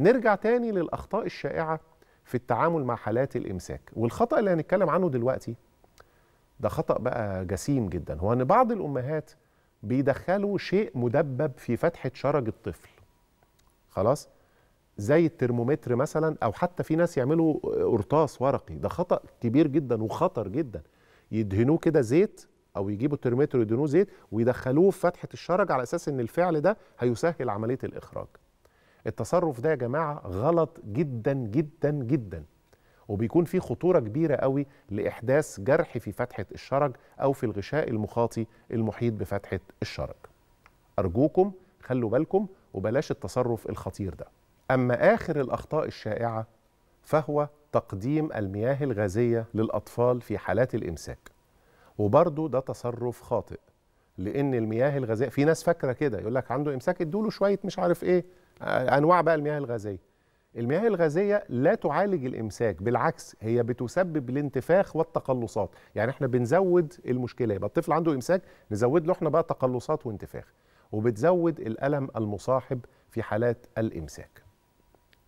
نرجع تاني للأخطاء الشائعة في التعامل مع حالات الإمساك والخطأ اللي هنتكلم عنه دلوقتي ده خطأ بقى جسيم جدا هو أن بعض الأمهات بيدخلوا شيء مدبب في فتحة شرج الطفل خلاص زي الترمومتر مثلا أو حتى في ناس يعملوا قرطاس ورقي ده خطأ كبير جدا وخطر جدا يدهنوه كده زيت او يجيبوا الترمومتر ويدهنوه زيت ويدخلوه في فتحه الشرج على اساس ان الفعل ده هيسهل عمليه الاخراج التصرف ده يا جماعه غلط جدا جدا جدا وبيكون فيه خطوره كبيره قوي لاحداث جرح في فتحه الشرج او في الغشاء المخاطي المحيط بفتحه الشرج. ارجوكم خلوا بالكم وبلاش التصرف الخطير ده. اما اخر الاخطاء الشائعه فهو تقديم المياه الغازيه للاطفال في حالات الامساك. وبرضه ده تصرف خاطئ لان المياه الغازيه في ناس فاكره كده يقول لك عنده امساك ادوا شويه مش عارف ايه آه، انواع بقى المياه الغازيه المياه الغازيه لا تعالج الامساك بالعكس هي بتسبب الانتفاخ والتقلصات يعني احنا بنزود المشكله يبقى الطفل عنده امساك نزود له احنا بقى تقلصات وانتفاخ وبتزود الالم المصاحب في حالات الامساك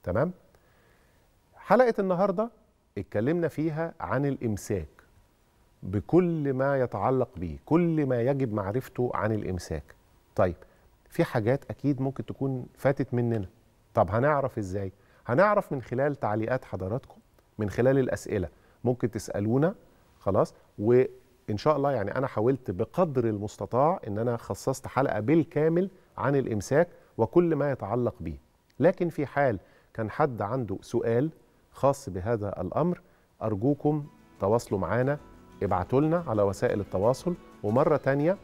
تمام حلقه النهارده اتكلمنا فيها عن الامساك بكل ما يتعلق به كل ما يجب معرفته عن الإمساك طيب في حاجات أكيد ممكن تكون فاتت مننا طب هنعرف إزاي؟ هنعرف من خلال تعليقات حضراتكم من خلال الأسئلة ممكن تسألونا خلاص وإن شاء الله يعني أنا حاولت بقدر المستطاع إن أنا خصصت حلقة بالكامل عن الإمساك وكل ما يتعلق به لكن في حال كان حد عنده سؤال خاص بهذا الأمر أرجوكم تواصلوا معنا ابعتوا لنا على وسائل التواصل ومره تانية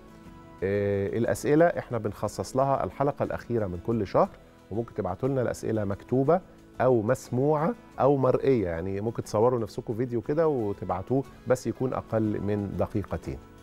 آه، الاسئله احنا بنخصص لها الحلقه الاخيره من كل شهر وممكن تبعتوا لنا الاسئله مكتوبه او مسموعه او مرئيه يعني ممكن تصوروا نفسكم فيديو كده وتبعتوه بس يكون اقل من دقيقتين